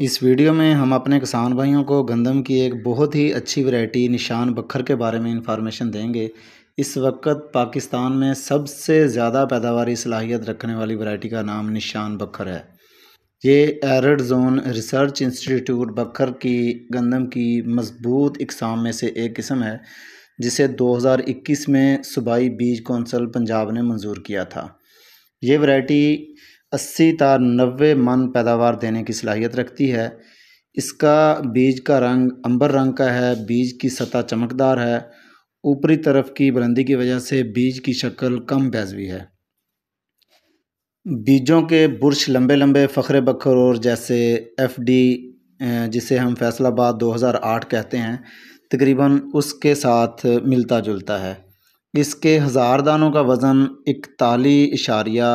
इस वीडियो में हम अपने किसान भाइयों को गंदम की एक बहुत ही अच्छी वैरायटी निशान बखर के बारे में इंफॉर्मेशन देंगे इस वक्त पाकिस्तान में सबसे ज़्यादा पैदावारी सलाहियत रखने वाली वैरायटी का नाम निशान बखर है ये एरड जोन रिसर्च इंस्टीट्यूट बखर की गंदम की मजबूत इकसाम में से एक किस्म है जिसे 2021 में सूबाई बीज कौंसल पंजाब ने मंजूर किया था ये वैरायटी अस्सी ता नबे मन पैदावार देने की सलाहियत रखती है इसका बीज का रंग अंबर रंग का है बीज की सतह चमकदार है ऊपरी तरफ की बुलंदी की वजह से बीज की शक्ल कम बैजवी है बीजों के बुरश लंबे लंबे फ़खरे बखर और जैसे एफ डी जिसे हम फैसलाबाद 2008 कहते हैं तकरीबन उसके साथ मिलता जुलता है इसके हज़ार दानों का वज़न इकतालीस इशारिया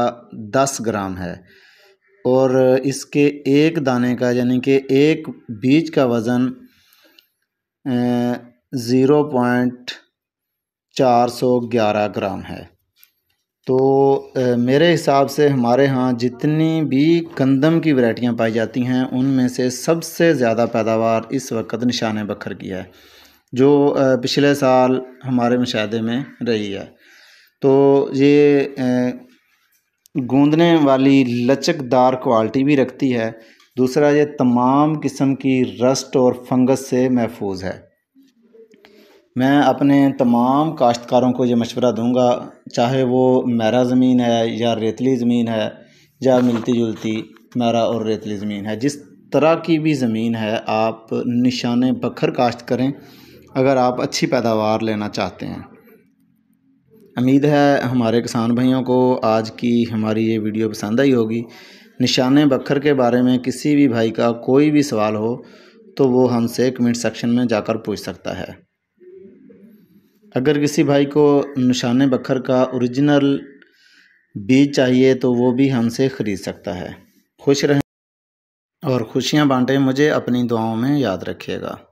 दस ग्राम है और इसके एक दाने का यानी कि एक बीज का वज़न ज़ीरो पॉइंट चार सौ ग्यारह ग्राम है तो मेरे हिसाब से हमारे यहाँ जितनी भी गंदम की वैरायटियाँ पाई जाती हैं उनमें से सबसे ज़्यादा पैदावार इस वक्त निशान बखर की है जो पिछले साल हमारे मुशाहे में रही है तो ये गूँधने वाली लचकदार क्वालिटी भी रखती है दूसरा ये तमाम किस्म की रस्ट और फंगस से महफूज है मैं अपने तमाम काश्तकारों को ये मशवरा दूंगा चाहे वो मैरा ज़मीन है या रेतली ज़मीन है या मिलती जुलती मैरा और रेतली ज़मीन है जिस तरह की भी ज़मीन है आप निशान बखर काश्त करें अगर आप अच्छी पैदावार लेना चाहते हैं उम्मीद है हमारे किसान भाइयों को आज की हमारी ये वीडियो पसंद आई होगी निशान बखर के बारे में किसी भी भाई का कोई भी सवाल हो तो वो हमसे कमेंट सेक्शन में जाकर पूछ सकता है अगर किसी भाई को निशान बखर का ओरिजिनल बीज चाहिए तो वो भी हमसे ख़रीद सकता है खुश रहें और खुशियाँ बांटें मुझे अपनी दुआओं में याद रखिएगा